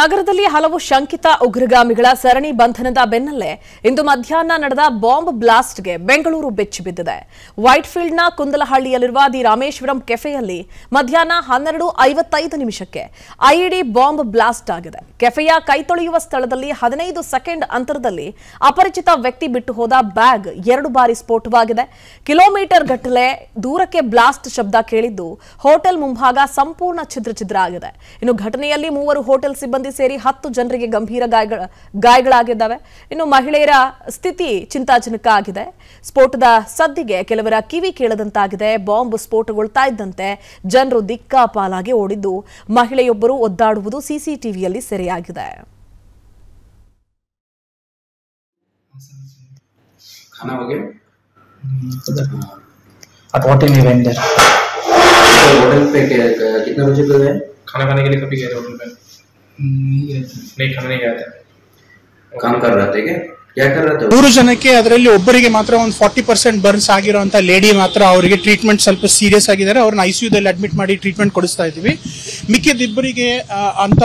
ನಗರದಲ್ಲಿ ಹಲವು ಶಂಕಿತ ಉಗ್ರಗಾಮಿಗಳ ಸರಣಿ ಬಂಧನದ ಬೆನ್ನಲ್ಲೇ ಇಂದು ಮಧ್ಯಾಹ್ನ ನಡೆದ ಬಾಂಬ್ ಬ್ಲಾಸ್ಟ್ಗೆ ಬೆಂಗಳೂರು ಬೆಚ್ಚಿಬಿದ್ದಿದೆ ವೈಟ್ಫೀಲ್ಡ್ನ ಕುಂದಲಹಳ್ಳಿಯಲ್ಲಿರುವ ದಿ ರಾಮೇಶ್ವರಂ ಕೆಫೆಯಲ್ಲಿ ಮಧ್ಯಾಹ್ನ ಹನ್ನೆರಡು ಐವತ್ತೈದು ನಿಮಿಷಕ್ಕೆ ಐಇಡಿ ಬಾಂಬ್ ಬ್ಲಾಸ್ಟ್ ಆಗಿದೆ ಕೆಫೆಯ ಕೈತೊಳೆಯುವ ಸ್ಥಳದಲ್ಲಿ ಹದಿನೈದು ಸೆಕೆಂಡ್ ಅಂತರದಲ್ಲಿ ಅಪರಿಚಿತ ವ್ಯಕ್ತಿ ಬಿಟ್ಟು ಹೋದ ಬ್ಯಾಗ್ ಎರಡು ಬಾರಿ ಸ್ಫೋಟವಾಗಿದೆ ಕಿಲೋಮೀಟರ್ ಗಟ್ಟಲೆ ದೂರಕ್ಕೆ ಬ್ಲಾಸ್ಟ್ ಶಬ್ದ ಕೇಳಿದ್ದು ಹೋಟೆಲ್ ಮುಂಭಾಗ ಸಂಪೂರ್ಣ ಛಿದ್ರ ಆಗಿದೆ ಇನ್ನು ಘಟನೆಯಲ್ಲಿ ಮೂವರು ಹೋಟೆಲ್ ಸಿಬ್ಬಂದಿ ಸಿಬ್ಬಂದಿ ಸೇರಿ ಹತ್ತು ಜನರಿಗೆ ಗಂಭೀರ ಗಾಯಗಳ ಗಾಯಗಳಾಗಿದ್ದಾವೆ ಇನ್ನು ಮಹಿಳೆಯರ ಸ್ಥಿತಿ ಚಿಂತಾಜನಕ ಆಗಿದೆ ಸ್ಫೋಟದ ಸದ್ದಿಗೆ ಕೆಲವರ ಕಿವಿ ಕೇಳದಂತಾಗಿದೆ ಬಾಂಬ್ ಸ್ಫೋಟಗೊಳ್ತಾ ಇದ್ದಂತೆ ಜನರು ದಿಕ್ಕಾಪಾಲಾಗಿ ಓಡಿದ್ದು ಮಹಿಳೆಯೊಬ್ಬರು ಒದ್ದಾಡುವುದು ಸಿಸಿಟಿವಿಯಲ್ಲಿ ಸೆರೆಯಾಗಿದೆ ಮೂರು ಜನಕ್ಕೆ ಅದರಲ್ಲಿ ಒಬ್ಬರಿಗೆ ಮಾತ್ರ ಒಂದು ಫಾರ್ಟಿ ಪರ್ಸೆಂಟ್ ಬರ್ನ್ಸ್ ಆಗಿರುವಂತಹ ಲೇಡಿ ಮಾತ್ರ ಅವರಿಗೆ ಟ್ರೀಟ್ಮೆಂಟ್ ಸ್ವಲ್ಪ ಸೀರಿಯಸ್ ಆಗಿದ್ದಾರೆ ಅವ್ರನ್ನ ದಲ್ಲಿ ಅಡ್ಮಿಟ್ ಮಾಡಿ ಟ್ರೀಟ್ಮೆಂಟ್ ಕೊಡಿಸ್ತಾ ಇದ್ದೀವಿ ಮಿಕ್ಕಿದಿಬ್ಬರಿಗೆ ಅಂತ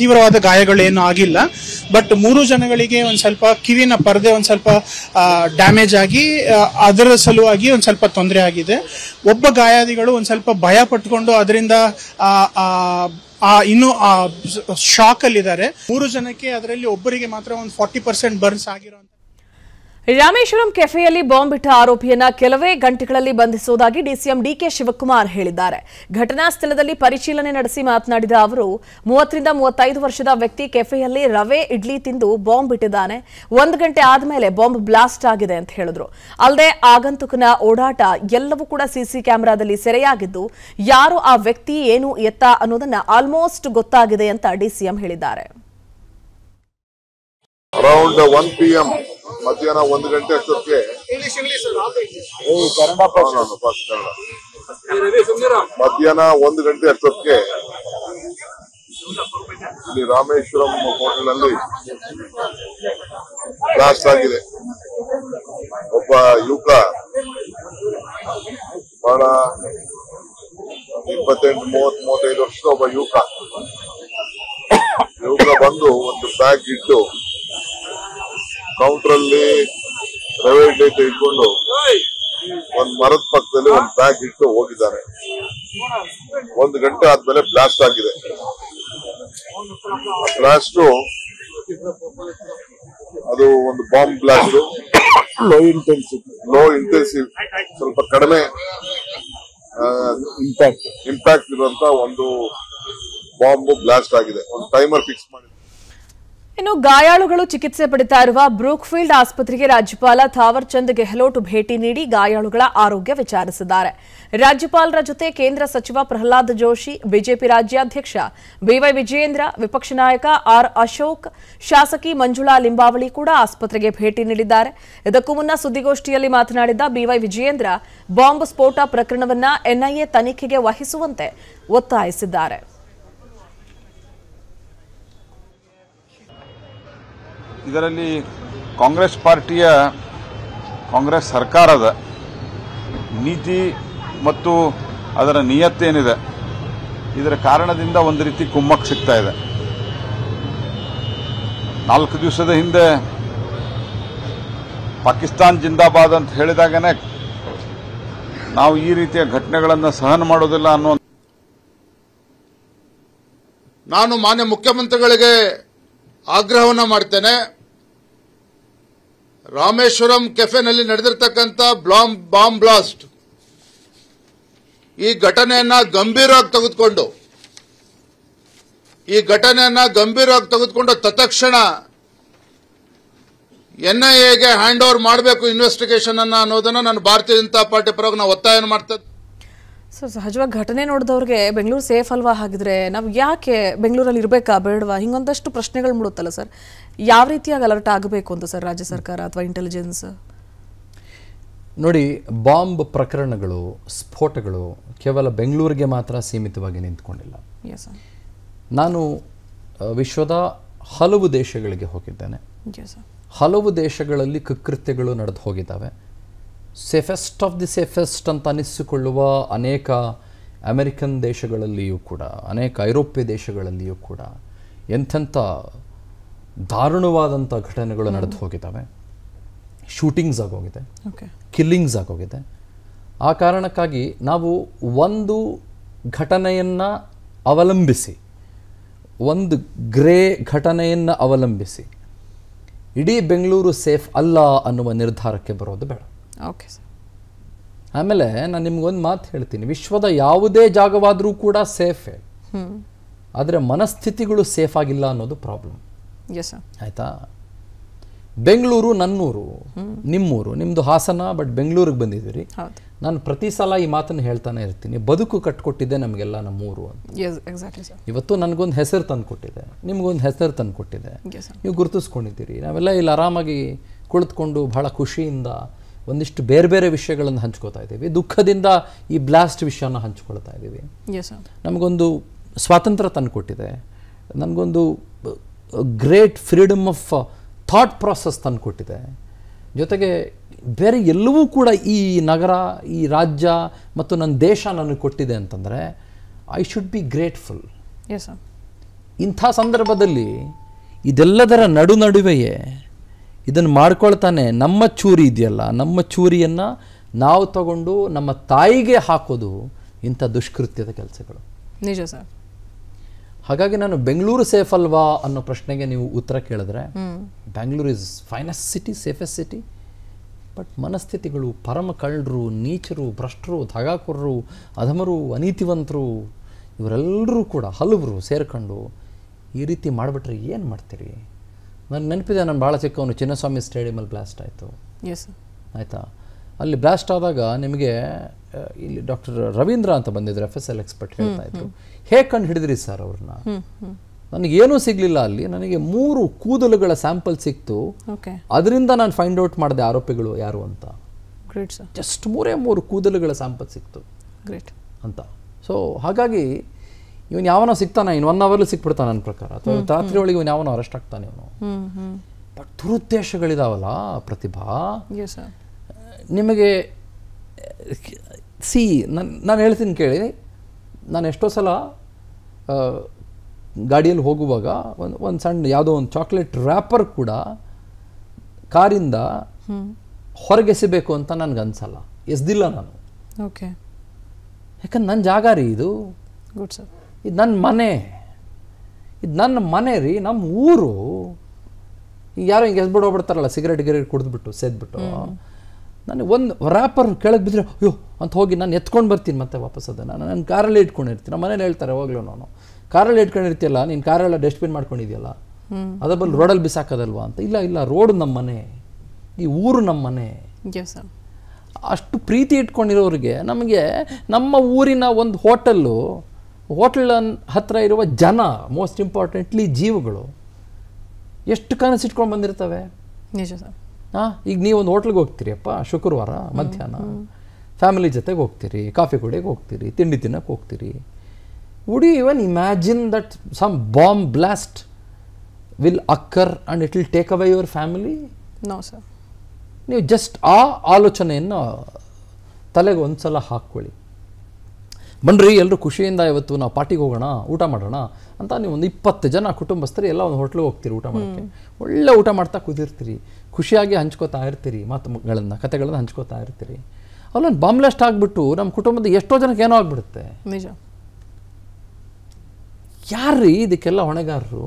ತೀವ್ರವಾದ ಏನು ಆಗಿಲ್ಲ ಬಟ್ ಮೂರು ಜನಗಳಿಗೆ ಒಂದು ಸ್ವಲ್ಪ ಕಿವಿನ ಪರದೆ ಒಂದು ಸ್ವಲ್ಪ ಡ್ಯಾಮೇಜ್ ಆಗಿ ಅದರ ಸಲುವಾಗಿ ಒಂದು ಸ್ವಲ್ಪ ತೊಂದರೆ ಆಗಿದೆ ಒಬ್ಬ ಗಾಯಾದಿಗಳು ಒಂದು ಸ್ವಲ್ಪ ಭಯ ಪಟ್ಕೊಂಡು ಅದರಿಂದ ಆ ಇನ್ನು ಶಾಕ್ ಅಲ್ಲಿ ಮೂರು ಜನಕ್ಕೆ ಅದರಲ್ಲಿ ಒಬ್ಬರಿಗೆ ಮಾತ್ರ ಒಂದು ಫಾರ್ಟಿ ಪರ್ಸೆಂಟ್ ಬರ್ನ್ಸ್ ಆಗಿರೋ ರಾಮೇಶ್ವರಂ ಕೆಫೆಯಲ್ಲಿ ಬಾಂಬ್ ಇಟ್ಟ ಆರೋಪಿಯನ್ನ ಕೆಲವೇ ಗಂಟೆಗಳಲ್ಲಿ ಬಂಧಿಸುವುದಾಗಿ ಡಿಸಿಎಂ ಡಿಕೆ ಶಿವಕುಮಾರ್ ಹೇಳಿದ್ದಾರೆ ಘಟನಾ ಸ್ಥಳದಲ್ಲಿ ಪರಿಶೀಲನೆ ನಡೆಸಿ ಮಾತನಾಡಿದ ಅವರು ಮೂವತ್ತರಿಂದ ಮೂವತ್ತೈದು ವರ್ಷದ ವ್ಯಕ್ತಿ ಕೆಫೆಯಲ್ಲಿ ರವೆ ಇಡ್ಲಿ ತಿಂದು ಬಾಂಬ್ ಇಟ್ಟಿದ್ದಾನೆ ಒಂದು ಗಂಟೆ ಆದಮೇಲೆ ಬಾಂಬ್ ಬ್ಲಾಸ್ಟ್ ಆಗಿದೆ ಅಂತ ಹೇಳಿದ್ರು ಅಲ್ಲದೆ ಆಗಂತುಕನ ಓಡಾಟ ಎಲ್ಲವೂ ಕೂಡ ಸಿಸಿ ಕ್ಯಾಮೆರಾದಲ್ಲಿ ಸೆರೆಯಾಗಿದ್ದು ಯಾರು ಆ ವ್ಯಕ್ತಿ ಏನು ಎತ್ತ ಅನ್ನೋದನ್ನ ಆಲ್ಮೋಸ್ಟ್ ಗೊತ್ತಾಗಿದೆ ಅಂತ ಡಿಸಿಎಂ ಹೇಳಿದ್ದಾರೆ ಅರೌಂಡ್ ಒನ್ ಪಿ ಎಂ ಮಧ್ಯಾಹ್ನ ಒಂದು ಗಂಟೆ ಅಷ್ಟೊತ್ತಿಗೆ ಮಧ್ಯಾಹ್ನ ಒಂದು ಗಂಟೆ ಅಷ್ಟೊತ್ತಿಗೆ ಇಲ್ಲಿ ರಾಮೇಶ್ವರಂ ಹೋಟೆಲ್ನಲ್ಲಿ ಬ್ಲಾಸ್ಟ್ ಆಗಿದೆ ಒಬ್ಬ ಯುವಕ ಬಹಳ ಇಪ್ಪತ್ತೆಂಟು ಮೂವತ್ ಮೂವತ್ತೈದು ವರ್ಷದ ಒಬ್ಬ ಯುವಕ ಯುವಕ ಬಂದು ಒಂದು ಬ್ಯಾಗ್ ಇಟ್ಟು ಕೌಂಟರ್ ಅಲ್ಲಿ ಪ್ರೈವೇಟ್ ಡೇಟ್ ಇಟ್ಕೊಂಡು ಒಂದ್ ಮರದ ಪಕ್ಕದಲ್ಲಿ ಒಂದ್ ಬ್ಯಾಗ್ ಇಟ್ಟು ಹೋಗಿದ್ದಾರೆ ಒಂದು ಗಂಟೆ ಆದ್ಮೇಲೆ ಬ್ಲಾಸ್ಟ್ ಆಗಿದೆ ಬ್ಲಾಸ್ಟ್ ಅದು ಒಂದು bomb blast low intensive low intensive ಸ್ವಲ್ಪ ಕಡಿಮೆ ಇಂಪ್ಯಾಕ್ಟ್ ಇಂಪ್ಯಾಕ್ಟ್ ಇರುವಂತ ಒಂದು ಬಾಂಬ್ ಬ್ಲಾಸ್ಟ್ ಆಗಿದೆ ಒಂದು ಟೈಮರ್ ಫಿಕ್ಸ್ ಮಾಡಿದೆ ಇನ್ನು ಗಾಯಾಳುಗಳು ಚಿಕಿತ್ಸೆ ಪಡಿತಾ ಇರುವ ಬ್ರೂಕ್ಫೀಲ್ಡ್ ಆಸ್ಪತ್ರೆಗೆ ರಾಜ್ಯಪಾಲ ಥಾವರ್ ಚಂದ್ ಗೆಹ್ಲೋಟ್ ಭೇಟಿ ನೀಡಿ ಗಾಯಾಳುಗಳ ಆರೋಗ್ಯ ವಿಚಾರಿಸಿದ್ದಾರೆ ರಾಜ್ಯಪಾಲರ ಜೊತೆ ಕೇಂದ್ರ ಸಚಿವ ಪ್ರಹ್ಲಾದ್ ಜೋಶಿ ಬಿಜೆಪಿ ರಾಜ್ಯಾಧ್ಯಕ್ಷ ಬಿವೈ ವಿಜಯೇಂದ್ರ ವಿಪಕ್ಷ ನಾಯಕ ಆರ್ ಅಶೋಕ್ ಶಾಸಕಿ ಮಂಜುಳಾ ಲಿಂಬಾವಳಿ ಕೂಡ ಆಸ್ಪತ್ರೆಗೆ ಭೇಟಿ ನೀಡಿದ್ದಾರೆ ಇದಕ್ಕೂ ಮುನ್ನ ಸುದ್ದಿಗೋಷ್ಠಿಯಲ್ಲಿ ಮಾತನಾಡಿದ ಬಿವೈ ವಿಜಯೇಂದ್ರ ಬಾಂಬ್ ಸ್ಫೋಟ ಪ್ರಕರಣವನ್ನು ಎನ್ಐಎ ತನಿಖೆಗೆ ವಹಿಸುವಂತೆ ಒತ್ತಾಯಿಸಿದ್ದಾರೆ ಇದರಲ್ಲಿ ಕಾಂಗ್ರೆಸ್ ಪಾರ್ಟಿಯ ಕಾಂಗ್ರೆಸ್ ಸರ್ಕಾರದ ನೀತಿ ಮತ್ತು ಅದರ ನಿಯತ್ತೇನಿದೆ ಇದರ ಕಾರಣದಿಂದ ಒಂದು ರೀತಿ ಕುಮ್ಮಕ್ ಸಿಗ್ತಾ ಇದೆ ನಾಲ್ಕು ದಿವಸದ ಹಿಂದೆ ಪಾಕಿಸ್ತಾನ್ ಜಿಂದಾಬಾದ್ ಅಂತ ಹೇಳಿದಾಗನೇ ನಾವು ಈ ರೀತಿಯ ಘಟನೆಗಳನ್ನು ಸಹನ ಮಾಡೋದಿಲ್ಲ ಅನ್ನೋ ನಾನು ಮಾನ್ಯ ಮುಖ್ಯಮಂತ್ರಿಗಳಿಗೆ ಆಗ್ರಹವನ್ನು ಮಾಡ್ತೇನೆ ರಾಮೇಶ್ವರಂ ಕೆಫೆನಲ್ಲಿ ನಡೆದಿರ್ತಕ್ಕಂಥ ಬ್ಲಾಮ್ ಬಾಂಬ್ ಬ್ಲಾಸ್ಟ್ ಈ ಘಟನೆಯನ್ನ ಗಂಭೀರವಾಗಿ ತೆಗೆದುಕೊಂಡು ಈ ಘಟನೆಯನ್ನ ಗಂಭೀರವಾಗಿ ತೆಗೆದುಕೊಂಡು ತತ್ಕ್ಷಣ ಎನ್ಐಎಗೆ ಹ್ಯಾಂಡ್ ಓವರ್ ಮಾಡಬೇಕು ಇನ್ವೆಸ್ಟಿಗೇಷನ್ ಅನ್ನ ಅನ್ನೋದನ್ನು ನಾನು ಭಾರತೀಯ ಜನತಾ ಪಾರ್ಟಿ ಪರವಾಗಿ ನಾವು ಒತ್ತಾಯ ಮಾಡ್ತೇನೆ ಸೊ ಸಹಜವಾಗಿ ಘಟನೆ ನೋಡಿದವ್ರಿಗೆ ಬೆಂಗಳೂರು ಸೇಫ್ ಅಲ್ವಾ ಹಾಗಿದ್ರೆ ನಾವು ಯಾಕೆ ಬೆಂಗಳೂರಲ್ಲಿ ಇರಬೇಕಾ ಬೇಡವಾ ಹಿಂಗೊಂದಷ್ಟು ಪ್ರಶ್ನೆಗಳು ಮೂಡುತ್ತಲ್ಲ ಸರ್ ಯಾವ ರೀತಿಯಾಗಿ ಅಲರ್ಟ್ ಆಗಬೇಕು ಅಂತ ಸರ್ ರಾಜ್ಯ ಸರ್ಕಾರ ಅಥವಾ ಇಂಟೆಲಿಜೆನ್ಸ್ ನೋಡಿ ಬಾಂಬ್ ಪ್ರಕರಣಗಳು ಸ್ಫೋಟಗಳು ಕೇವಲ ಬೆಂಗಳೂರಿಗೆ ಮಾತ್ರ ಸೀಮಿತವಾಗಿ ನಿಂತ್ಕೊಂಡಿಲ್ಲ ನಾನು ವಿಶ್ವದ ಹಲವು ದೇಶಗಳಿಗೆ ಹೋಗಿದ್ದೇನೆ ಹಲವು ದೇಶಗಳಲ್ಲಿ ಕೃತ್ಯಗಳು ನಡೆದು ಹೋಗಿದ್ದಾವೆ ಸೇಫೆಸ್ಟ್ ಆಫ್ ದಿ ಸೇಫೆಸ್ಟ್ ಅಂತ ಅನಿಸಿಕೊಳ್ಳುವ ಅನೇಕ ಅಮೆರಿಕನ್ ದೇಶಗಳಲ್ಲಿಯೂ ಕೂಡ ಅನೇಕ ಐರೋಪ್ಯ ದೇಶಗಳಲ್ಲಿಯೂ ಕೂಡ ಎಂಥೆಂಥ ದಾರುಣವಾದಂಥ ಘಟನೆಗಳು ನಡೆದು ಹೋಗಿದ್ದಾವೆ ಶೂಟಿಂಗ್ಸ್ ಆಗೋಗಿದೆ ಕಿಲ್ಲಿಂಗ್ಸ್ ಆಗೋಗಿದೆ ಆ ಕಾರಣಕ್ಕಾಗಿ ನಾವು ಒಂದು ಘಟನೆಯನ್ನು ಅವಲಂಬಿಸಿ ಒಂದು ಗ್ರೇ ಘಟನೆಯನ್ನು ಅವಲಂಬಿಸಿ ಇಡೀ ಬೆಂಗಳೂರು ಸೇಫ್ ಅಲ್ಲ ಅನ್ನುವ ನಿರ್ಧಾರಕ್ಕೆ ಬರೋದು ಬೇಡ ಓಕೆ ಆಮೇಲೆ ನಾನು ನಿಮ್ಗೊಂದು ಮಾತು ಹೇಳ್ತೀನಿ ವಿಶ್ವದ ಯಾವುದೇ ಜಾಗವಾದರೂ ಕೂಡ ಸೇಫೇ ಆದರೆ ಮನಸ್ಥಿತಿಗಳು ಸೇಫ್ ಆಗಿಲ್ಲ ಅನ್ನೋದು ಪ್ರಾಬ್ಲಮ್ ಆಯಿತಾ ಬೆಂಗಳೂರು ನನ್ನೂರು ನಿಮ್ಮೂರು ನಿಮ್ಮದು ಹಾಸನ ಬಟ್ ಬೆಂಗಳೂರಿಗೆ ಬಂದಿದ್ದೀರಿ ನಾನು ಪ್ರತಿ ಸಲ ಈ ಮಾತನ್ನು ಹೇಳ್ತಾನೆ ಇರ್ತೀನಿ ಬದುಕು ಕಟ್ಕೊಟ್ಟಿದೆ ನಮಗೆಲ್ಲ ನಮ್ಮೂರು ಅಂತ ಇವತ್ತು ನನಗೊಂದು ಹೆಸರು ತಂದು ಕೊಟ್ಟಿದೆ ನಿಮಗೊಂದು ಹೆಸರು ತಂದು ಕೊಟ್ಟಿದೆ ನೀವು ಗುರುತಿಸ್ಕೊಂಡಿದ್ದೀರಿ ನಾವೆಲ್ಲ ಇಲ್ಲಿ ಆರಾಮಾಗಿ ಕುಳಿತುಕೊಂಡು ಬಹಳ ಖುಷಿಯಿಂದ ಒಂದಿಷ್ಟು ಬೇರೆ ಬೇರೆ ವಿಷಯಗಳನ್ನು ಹಂಚ್ಕೋತಾ ಇದ್ದೀವಿ ದುಃಖದಿಂದ ಈ ಬ್ಲಾಸ್ಟ್ ವಿಷಯನ ಹಂಚ್ಕೊಳ್ತಾ ಇದ್ದೀವಿ ನಮಗೊಂದು ಸ್ವಾತಂತ್ರ್ಯ ತಂದು ಕೊಟ್ಟಿದೆ ನನಗೊಂದು great freedom of thought process ತಂದು ಕೊಟ್ಟಿದೆ ಜೊತೆಗೆ ಬೇರೆ ಎಲ್ಲವೂ ಕೂಡ ಈ ನಗರ ಈ ರಾಜ್ಯ ಮತ್ತು ನನ್ನ ದೇಶ ನನಗೆ ಕೊಟ್ಟಿದೆ ಅಂತಂದರೆ ಐ ಶುಡ್ ಬಿ ಗ್ರೇಟ್ಫುಲ್ ಇಂಥ ಸಂದರ್ಭದಲ್ಲಿ ಇದೆಲ್ಲದರ ನಡು ನಡುವೆಯೇ ಇದನ್ನು ಮಾಡ್ಕೊಳ್ತಾನೆ ನಮ್ಮ ಚೂರಿ ಇದೆಯಲ್ಲ ನಮ್ಮ ಚೂರಿಯನ್ನು ನಾವು ತಗೊಂಡು ನಮ್ಮ ತಾಯಿಗೆ ಹಾಕೋದು ಇಂಥ ದುಷ್ಕೃತ್ಯದ ಕೆಲಸಗಳು ನಿಜ ಸರ್ ಹಾಗಾಗಿ ನಾನು ಬೆಂಗಳೂರು ಸೇಫ್ ಅಲ್ವಾ ಅನ್ನೋ ಪ್ರಶ್ನೆಗೆ ನೀವು ಉತ್ತರ ಕೇಳಿದ್ರೆ Bengaluru is finest city safest city but ಮನಸ್ಥಿತಿಗಳು ಪರಮ ಕಳ್ಳರು ನೀಚರು ಭ್ರಷ್ಟರು ಧಗಾಕುರರು ಅಧಮರು ಅನೀತಿವಂತರು ಇವರೆಲ್ಲರೂ ಕೂಡ ಹಲವರು ಸೇರ್ಕೊಂಡು ಈ ರೀತಿ ಮಾಡಿಬಿಟ್ರೆ ಏನು ಮಾಡ್ತೀರಿ ನನ್ನ ನೆನಪಿದೆ ನಾನು ಭಾಳ ಚಿಕ್ಕವನು ಚಿನ್ನಸ್ವಾಮಿ ಸ್ಟೇಡಿಯಮಲ್ಲಿ ಬ್ಲಾಸ್ಟ್ ಆಯಿತು ಎಸ್ ಆಯಿತಾ ಅಲ್ಲಿ ಬ್ಲಾಸ್ಟ್ ಆದಾಗ ನಿಮಗೆ ಇಲ್ಲಿ ಡಾಕ್ಟರ್ ರವೀಂದ್ರ ಅಂತ ಬಂದಿದ್ರು ಎಫ್ ಎಸ್ ಎಲ್ ಎಕ್ಸ್ಪರ್ಟ್ ಹೇಳ್ತಾ ಇದ್ರು ಹೇಗೆ ಕಂಡು ಹಿಡಿದ್ರಿ ಸರ್ ಅವ್ರನ್ನ ನನಗೇನೂ ಸಿಗಲಿಲ್ಲ ಅಲ್ಲಿ ನನಗೆ ಮೂರು ಕೂದಲುಗಳ ಸ್ಯಾಂಪಲ್ ಸಿಕ್ತು ಅದರಿಂದ ನಾನು ಫೈಂಡ್ ಔಟ್ ಮಾಡಿದೆ ಆರೋಪಿಗಳು ಯಾರು ಅಂತ ಜಸ್ಟ್ ಮೂರೇ ಮೂರು ಕೂದಲುಗಳ ಸ್ಯಾಂಪಲ್ ಸಿಕ್ತು ಗ್ರೇಟ್ ಅಂತ ಸೊ ಹಾಗಾಗಿ ಇವನು ಯಾವನೋ ಸಿಗ್ತಾನೆ ಇನ್ನು ಒನ್ ಅವರ್ಲಿ ಸಿಕ್ಬಿಡ್ತಾನೆ ನನ್ನ ಪ್ರಕಾರ ಅಥವಾ ರಾತ್ರಿ ಒಳಗೆ ಇವನು ಯಾವನೋ ಅರೆಸ್ಟ್ ಆಗ್ತಾನೆ ಇವನು ಬಟ್ ದುರುದ್ದೇಶಗಳಿದಾವಲ್ಲ ಪ್ರತಿಭಾ ನಿಮಗೆ ಸಿ ನಾನು ನಾನು ಹೇಳ್ತೀನಿ ಕೇಳಿ ನಾನು ಎಷ್ಟೋ ಸಲ ಗಾಡಿಯಲ್ಲಿ ಹೋಗುವಾಗ ಒಂದು ಒಂದು ಸಣ್ಣ ಯಾವುದೋ ಒಂದು ಚಾಕ್ಲೇಟ್ ರ್ಯಾಪರ್ ಕೂಡ ಕಾರಿಂದ ಹೊರಗೆಸಬೇಕು ಅಂತ ನನಗೆ ಅನ್ಸಲ್ಲ ಎಸ್ದಿಲ್ಲ ನಾನು ಓಕೆ ಯಾಕಂದ್ರೆ ನನ್ನ ಜಾಗ ರೀ ಇದು ಗುಡ್ ಸರ್ ಇದು ನನ್ನ ಮನೆ ಇದು ನನ್ನ ಮನೆ ರೀ ನಮ್ಮ ಊರು ಈಗ ಯಾರೋ ಹಿಂಗೆ ಎಸ್ಬಿಟ್ಟು ಹೋಗ್ಬಿಡ್ತಾರಲ್ಲ ಸಿಗರೇಟ್ ಗಿರೇಟ್ ಕುಡಿದ್ಬಿಟ್ಟು ಸೇದ್ಬಿಟ್ಟು ನನಗೆ ಒಂದು ರಾಪರ್ ಕೆಳಗೆ ಬಿದ್ದರೆ ಅಯ್ಯೋ ಅಂತ ಹೋಗಿ ನಾನು ಎತ್ಕೊಂಡು ಬರ್ತೀನಿ ಮತ್ತೆ ವಾಪಸ್ ಅದನ್ನು ನಾನು ಕಾರಲ್ಲಿ ಇಟ್ಕೊಂಡಿರ್ತೀನಿ ನಮ್ಮ ಮನೇಲಿ ಹೇಳ್ತಾರೆ ಹೋಗ್ಲೂ ನಾನು ಕಾರಲ್ಲಿ ಇಟ್ಕೊಂಡಿರ್ತೀಯಲ್ಲ ನೀನು ಕಾರೆಲ್ಲ ಡಸ್ಟ್ಬಿನ್ ಮಾಡ್ಕೊಂಡಿದ್ಯಲ್ಲ ಅದ್ರ ಬಲ್ಲಿ ರೋಡಲ್ಲಿ ಬಿಸಾಕೋದಲ್ವ ಅಂತ ಇಲ್ಲ ಇಲ್ಲ ರೋಡ್ ನಮ್ಮ ಮನೆ ಈ ಊರು ನಮ್ಮ ಮನೆ ಅಷ್ಟು ಪ್ರೀತಿ ಇಟ್ಕೊಂಡಿರೋರಿಗೆ ನಮಗೆ ನಮ್ಮ ಊರಿನ ಒಂದು ಹೋಟೆಲ್ಲು ಹೋಟ್ಲನ್ ಹತ್ತಿರ ಇರುವ ಜನ ಮೋಸ್ಟ್ ಇಂಪಾರ್ಟೆಂಟ್ಲಿ ಜೀವಗಳು ಎಷ್ಟು ಕನಸಿಟ್ಕೊಂಡು ಬಂದಿರ್ತವೆ ನಿಜ ಸರ್ ಹಾಂ ಈಗ ನೀವೊಂದು ಹೋಟ್ಲಿಗೆ ಹೋಗ್ತೀರಿಯಪ್ಪ ಶುಕ್ರವಾರ ಮಧ್ಯಾಹ್ನ ಫ್ಯಾಮಿಲಿ ಜೊತೆಗೆ ಹೋಗ್ತೀರಿ ಕಾಫಿ ಕುಡಿಯೋಕೆ ಹೋಗ್ತೀರಿ ತಿಂಡಿ ತಿನ್ನೋಕೆ ಹೋಗ್ತೀರಿ would you even imagine that some bomb blast will occur and it will take away your family no sir ನೀವು ಜಸ್ಟ್ ಆ ಆಲೋಚನೆಯನ್ನು ತಲೆಗೆ ಒಂದು ಸಲ ಹಾಕ್ಕೊಳ್ಳಿ ಬನ್ರಿ ಎಲ್ಲರೂ ಖುಷಿಯಿಂದ ಇವತ್ತು ನಾವು ಪಾರ್ಟಿಗೆ ಹೋಗೋಣ ಊಟ ಮಾಡೋಣ ಅಂತ ನೀವು ಒಂದು ಇಪ್ಪತ್ತು ಜನ ಕುಟುಂಬಸ್ಥರು ಎಲ್ಲ ಒಂದು ಹೋಟ್ಲಿಗೆ ಹೋಗ್ತೀರಿ ಊಟ ಮಾಡೋಕ್ಕೆ ಒಳ್ಳೆ ಊಟ ಮಾಡ್ತಾ ಕುದಿರ್ತೀರಿ ಖುಷಿಯಾಗಿ ಹಂಚ್ಕೋತಾ ಇರ್ತೀರಿ ಮಾತುಗಳನ್ನು ಕಥೆಗಳನ್ನ ಹಂಚ್ಕೋತಾ ಇರ್ತೀರಿ ಅವಲೊಂದು ಬಾಂಬ್ಲಾಸ್ಟ್ ಆಗಿಬಿಟ್ಟು ನಮ್ಮ ಕುಟುಂಬದ ಎಷ್ಟೋ ಜನಕ್ಕೆ ಏನೋ ಆಗಿಬಿಡುತ್ತೆ ನಿಜ ಯಾರ್ರೀ ಇದಕ್ಕೆಲ್ಲ ಹೊಣೆಗಾರರು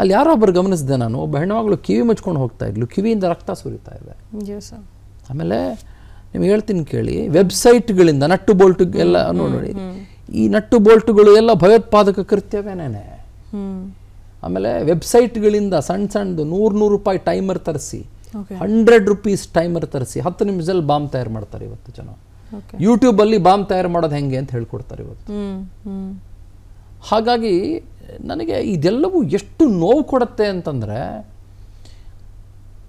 ಅಲ್ಲಿ ಯಾರೋ ಒಬ್ಬರು ಗಮನಿಸಿದೆ ನಾನು ಒಬ್ಬ ಹೆಣ್ಣು ಕಿವಿ ಮುಚ್ಕೊಂಡು ಹೋಗ್ತಾ ಇದ್ಲು ಕಿವಿಯಿಂದ ರಕ್ತ ಸುರಿತಾ ಇದೆ ಆಮೇಲೆ ನೀವು ಹೇಳ್ತೀನಿ ಕೇಳಿ ವೆಬ್ಸೈಟ್ಗಳಿಂದ ನಟ್ಟು ಬೋಲ್ಟ್ ಎಲ್ಲ ನೋಡಿ ಈ ನಟ್ಟು ಬೋಲ್ಟ್ಗಳು ಎಲ್ಲ ಭಯೋತ್ಪಾದಕ ಕೃತ್ಯವೇನೇ ಆಮೇಲೆ ವೆಬ್ಸೈಟ್ಗಳಿಂದ ಸಣ್ಣ ಸಣ್ಣದು ನೂರು ನೂರು ರೂಪಾಯಿ ಟೈಮರ್ ತರಿಸಿ ಹಂಡ್ರೆಡ್ ರುಪೀಸ್ ಟೈಮರ್ ತರಿಸಿ ಹತ್ತು ನಿಮಿಷದಲ್ಲಿ ಬಾಂಬ್ ತಯಾರು ಮಾಡ್ತಾರೆ ಇವತ್ತು ಜನ ಯೂಟ್ಯೂಬಲ್ಲಿ ಬಾಂಬ್ ತಯಾರು ಮಾಡೋದು ಹೆಂಗೆ ಅಂತ ಹೇಳ್ಕೊಡ್ತಾರೆ ಇವತ್ತು ಹಾಗಾಗಿ ನನಗೆ ಇದೆಲ್ಲವೂ ಎಷ್ಟು ನೋವು ಕೊಡುತ್ತೆ ಅಂತಂದರೆ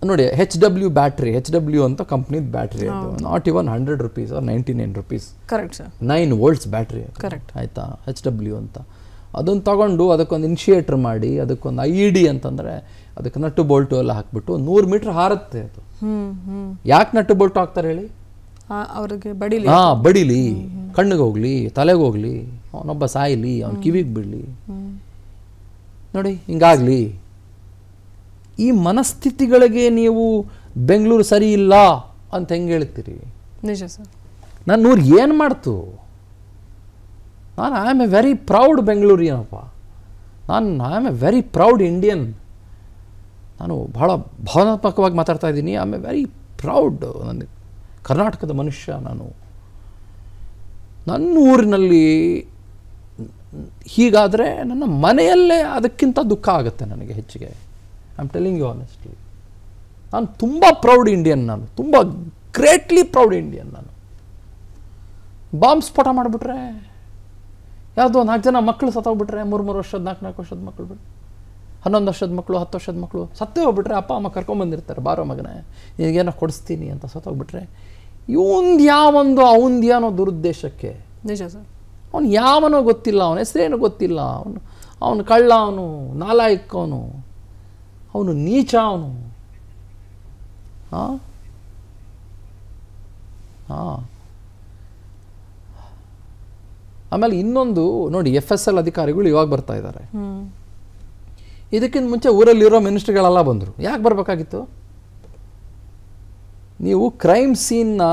ನೋಡಿ H W battery H W ಅಂತ ಕಂಪ್ನಿ ಬ್ಯಾಟ್ರಿ ಅದು not even hundred rupees or ninety nine rupees correct nine volts battery correct ಆಯ್ತಾ ಹೆಚ್ ಡಬ್ಲ್ಯೂ ಅಂತ ಅದನ್ನು ತಗೊಂಡು ಅದಕ್ಕೊಂದು ಇನ್ಶಿಯೇಟ್ರ್ ಮಾಡಿ ಅದಕ್ಕೊಂದು ಐ ಇ e ಡಿ ಅಂತಂದರೆ ಅದಕ್ಕೆ ನಟ್ಟು ಬೋಲ್ಟು ಎಲ್ಲ ಹಾಕ್ಬಿಟ್ಟು ನೂರು ಮೀಟ್ರ್ ಹಾರುತ್ತೆ ಅದು ಯಾಕೆ ನಟ್ಟು ಬೋಲ್ಟು ಹಾಕ್ತಾರೆ ಹೇಳಿ ಅವ್ರಿಗೆ ಬಡಿಲಿ ಹಾಂ ಬಡಿಲಿ ಕಣ್ಣಿಗೆ ಹೋಗ್ಲಿ ತಲೆಗೆ ಹೋಗ್ಲಿ ಅವನೊಬ್ಬ ಸಾಯಿಲಿ ಅವ್ನ ಕಿವಿಗೆ ಬಿಡಲಿ ನೋಡಿ ಹಿಂಗಾಗ್ಲಿ ಈ ಮನಸ್ಥಿತಿಗಳಿಗೆ ನೀವು ಬೆಂಗಳೂರು ಸರಿ ಇಲ್ಲ ಅಂತ ಹೆಂಗೆ ಹೇಳ್ತೀರಿ ನಿಜ ಸರ್ ನಾನು ಏನು ಮಾಡ್ತು ನಾನು I am a very proud ಏನಪ್ಪ ನಾನು I am a very proud Indian ನಾನು ಬಹಳ ಭಾವನಾತ್ಮಕವಾಗಿ ಮಾತಾಡ್ತಾ ಇದ್ದೀನಿ I am a very proud ನನ್ನ ಕರ್ನಾಟಕದ ಮನುಷ್ಯ ನಾನು ನನ್ನ ಊರಿನಲ್ಲಿ ಹೀಗಾದರೆ ನನ್ನ ಮನೆಯಲ್ಲೇ ಅದಕ್ಕಿಂತ ದುಃಖ ಆಗುತ್ತೆ ನನಗೆ ಹೆಚ್ಚಿಗೆ ಐಮ್ ಟೆಲಿಂಗ್ ಯು ಆನೆಸ್ಟ್ಲಿ ನಾನು ತುಂಬ ಪ್ರೌಡ್ ಇಂಡಿಯನ್ ನಾನು ತುಂಬ ಗ್ರೇಟ್ಲಿ ಪ್ರೌಡ್ ಇಂಡಿಯನ್ ನಾನು ಬಾಂಬ್ ಸ್ಫೋಟ ಮಾಡಿಬಿಟ್ರೆ ಯಾವುದೋ ನಾಲ್ಕು ಜನ ಮಕ್ಕಳು ಸತ್ತೋಗ್ಬಿಟ್ರೆ ಮೂರು ಮೂರು ವರ್ಷದ ನಾಲ್ಕು ನಾಲ್ಕು ವರ್ಷದ ಮಕ್ಕಳು ಬಿಟ್ಟು ಹನ್ನೊಂದು ವರ್ಷದ ಮಕ್ಕಳು ಹತ್ತು ವರ್ಷದ ಮಕ್ಕಳು ಸತ್ತೇ ಹೋಗ್ಬಿಟ್ರೆ ಅಪ್ಪ ಅಮ್ಮ ಕರ್ಕೊಂಡ್ಬಂದಿರ್ತಾರೆ ಬಾರೋ ಮಗನೇ ನಿನಗೇನೋ ಕೊಡಿಸ್ತೀನಿ ಅಂತ ಸತ್ತೋಗ್ಬಿಟ್ರೆ ಇವಂದು ಯಾವೊಂದು ಅವಂದು ಏನೋ ದುರುದ್ದೇಶಕ್ಕೆ ನಿಜ ಸರ್ ಅವ್ನು ಯಾವನೋ ಗೊತ್ತಿಲ್ಲ ಅವನ ಹೆಸರೇನು ಗೊತ್ತಿಲ್ಲ ಅವನು ಅವನು ಕಳ್ಳ ಅವನು ನಾಲಾಯಕ್ಕವನು ಅವನು ನೀಚ ಅವನು ಹಾಂ ಹಾಂ ಆಮೇಲೆ ಇನ್ನೊಂದು ನೋಡಿ ಎಫ್ ಎಸ್ ಎಲ್ ಅಧಿಕಾರಿಗಳು ಇವಾಗ ಬರ್ತಾ ಇದ್ದಾರೆ ಇದಕ್ಕಿಂತ ಮುಂಚೆ ಊರಲ್ಲಿರೋ ಮಿನಿಸ್ಟ್ರಿಗಳೆಲ್ಲ ಬಂದರು ಯಾಕೆ ಬರಬೇಕಾಗಿತ್ತು ನೀವು ಕ್ರೈಮ್ ಸೀನ್ನ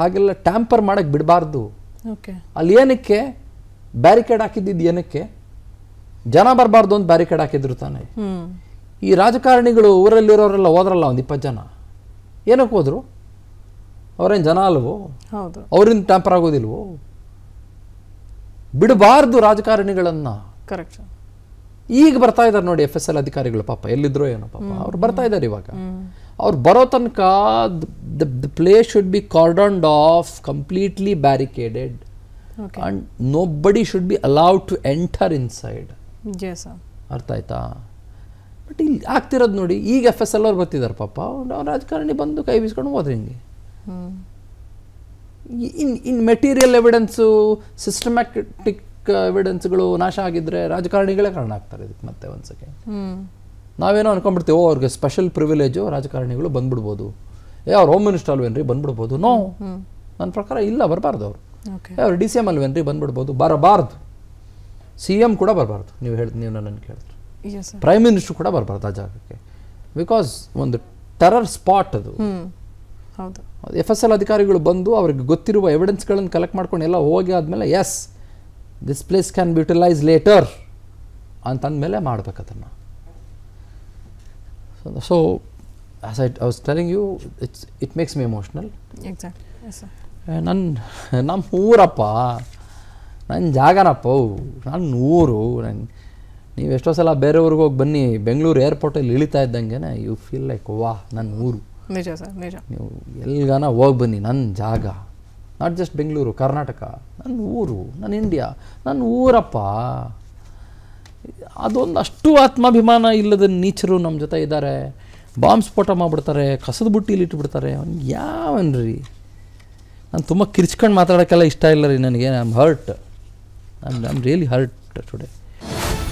ಹಾಗೆಲ್ಲ ಟ್ಯಾಂಪರ್ ಮಾಡೋಕ್ಕೆ ಬಿಡಬಾರ್ದು ಅಲ್ಲಿ ಏನಕ್ಕೆ ಬ್ಯಾರಿಕೇಡ್ ಹಾಕಿದ್ದಿದ್ದು ಏನಕ್ಕೆ ಜನ ಬರಬಾರ್ದು ಅಂತ ಬ್ಯಾರಿಕೇಡ್ ಹಾಕಿದ್ರು ತಾನೆ ಈ ರಾಜಕಾರಣಿಗಳು ಊರಲ್ಲಿರೋರೆಲ್ಲ ಹೋದ್ರಲ್ಲ ಒಂದು ಇಪ್ಪತ್ತು ಜನ ಏನಕ್ಕೆ ಹೋದರು ಅವರೇನು ಜನ ಅಲ್ವೋ ಹೌದು ಟ್ಯಾಂಪರ್ ಆಗೋದಿಲ್ವೋ ಬಿಡಬಾರ್ದು ರಾಜಕಾರಣಿಗಳನ್ನು ಕರೆಕ್ಟ್ ಈಗ ಬರ್ತಾ ಇದ್ದಾರೆ ನೋಡಿ ಎಫ್ ಎಸ್ ಎಲ್ ಅಧಿಕಾರಿಗಳು ಪಾಪ ಎಲ್ಲಿದ್ರು ಏನೋ ಪಾಪ ಅವ್ರು ಬರ್ತಾ ಇದ್ದಾರೆ ಇವಾಗ ಅವ್ರು ಬರೋ ತನಕ the place should be cordoned off completely barricaded and nobody should be allowed to enter inside ಅರ್ಥ ಆಯ್ತಾ ಬಟ್ ಇಲ್ಲಿ ಆಗ್ತಿರೋದು ನೋಡಿ ಈಗ ಎಫ್ ಎಸ್ ಎಲ್ ಅವ್ರು ಬರ್ತಿದ್ದಾರೆ ಪಾಪ ಅವ್ರು ರಾಜಕಾರಣಿ ಬಂದು ಕೈ ಬೀಸ್ಕೊಂಡು ಹೋದ್ರೆ ಹಿಂಗೆ in in material evidence systematic ಎವಿಡೆನ್ಸ್ಗಳು ನಾಶ ಆಗಿದ್ರೆ ರಾಜಕಾರಣಿಗಳೇ ಕಾರಣ ಆಗ್ತಾರೆ ಇದಕ್ಕೆ ಮತ್ತೆ ಒಂದು ಸೆಕೆಂಡ್ ನಾವೇನೋ ಅನ್ಕೊಂಡ್ಬಿಡ್ತೀವಿ ಓ ಅವ್ರಿಗೆ ಸ್ಪೆಷಲ್ ಪ್ರಿವಿಲೇಜು ರಾಜಕಾರಣಿಗಳು ಬಂದ್ಬಿಡ್ಬೋದು ಏ ಅವ್ರು ಹೋಮ್ ಮಿನಿಸ್ಟರ್ ಅಲ್ವೇನ್ರಿ ಬಂದ್ಬಿಡ್ಬೋದು ನೋ ನನ್ನ ಪ್ರಕಾರ ಇಲ್ಲ ಬರಬಾರ್ದು ಅವರು ಅವ್ರು ಡಿ ಸಿ ಎಮ್ ಅಲ್ವೇನ್ರಿ ಬಂದ್ಬಿಡ್ಬೋದು ಬರಬಾರ್ದು ಸಿ ಎಮ್ ಕೂಡ ಬರಬಾರ್ದು ನೀವು ಹೇಳ್ತೀನಿ ನೀವು ನನ್ನನ್ನು ಕೇಳಿದ್ರು ಪ್ರೈಮ್ ಮಿನಿಸ್ಟರ್ ಕೂಡ ಬರಬಾರ್ದು ಆ ಜಾಗಕ್ಕೆ ಬಿಕಾಸ್ ಒಂದು ಟೆರರ್ ಸ್ಪಾಟ್ ಅದು ಹೌದು ಎಫ್ ಎಸ್ ಎಲ್ ಅಧಿಕಾರಿಗಳು ಬಂದು ಅವ್ರಿಗೆ ಗೊತ್ತಿರುವ ಎವಿಡೆನ್ಸ್ಗಳನ್ನು ಕಲೆಕ್ಟ್ ಮಾಡ್ಕೊಂಡು ಎಲ್ಲ ಹೋಗಿ ಆದಮೇಲೆ yes this place can be utilise later ಅಂತಂದಮೇಲೆ ಮಾಡ್ಬೇಕು ಅದನ್ನು so as I was telling you it's it makes me emotional ನನ್ನ ನಮ್ಮ ಊರಪ್ಪ ನನ್ನ ಜಾಗನಪ್ಪ ನನ್ನ ಊರು ನನ್ನ ನೀವು ಎಷ್ಟೋ ಸಲ ಬೇರೆ ಊರಿಗೆ ಹೋಗಿ ಬನ್ನಿ ಬೆಂಗಳೂರು ಏರ್ಪೋರ್ಟಲ್ಲಿ ಇಳಿತಾ ಇದ್ದಂಗೆ ಯು ಫೀಲ್ ಲೈಕ್ ವಾಹ್ ನನ್ನ ಊರು ನಿಜ ಸರ್ ನೀವು ಎಲ್ಲಿಗಾನ ಹೋಗಿ ಬನ್ನಿ ನನ್ನ ಜಾಗ ನಾಟ್ ಜಸ್ಟ್ ಬೆಂಗಳೂರು ಕರ್ನಾಟಕ ನನ್ನ ಊರು ನನ್ನ ಇಂಡಿಯಾ ನನ್ನ ಊರಪ್ಪ ಅದೊಂದು ಅಷ್ಟು ಆತ್ಮಾಭಿಮಾನ ಇಲ್ಲದ ನೀಚರು ನಮ್ಮ ಜೊತೆ ಇದ್ದಾರೆ ಬಾಂಬ್ ಸ್ಫೋಟ ಮಾಡಿಬಿಡ್ತಾರೆ ಕಸದ ಬುಟ್ಟಿಲಿ ಇಟ್ಬಿಡ್ತಾರೆ ಅವ್ನು ಯಾವನ್ರಿ ನಾನು ತುಂಬ ಕಿರ್ಚ್ಕೊಂಡು ಮಾತಾಡೋಕ್ಕೆಲ್ಲ ಇಷ್ಟ ಇಲ್ಲ ರೀ ನನಗೆ I am hurt I am really hurt today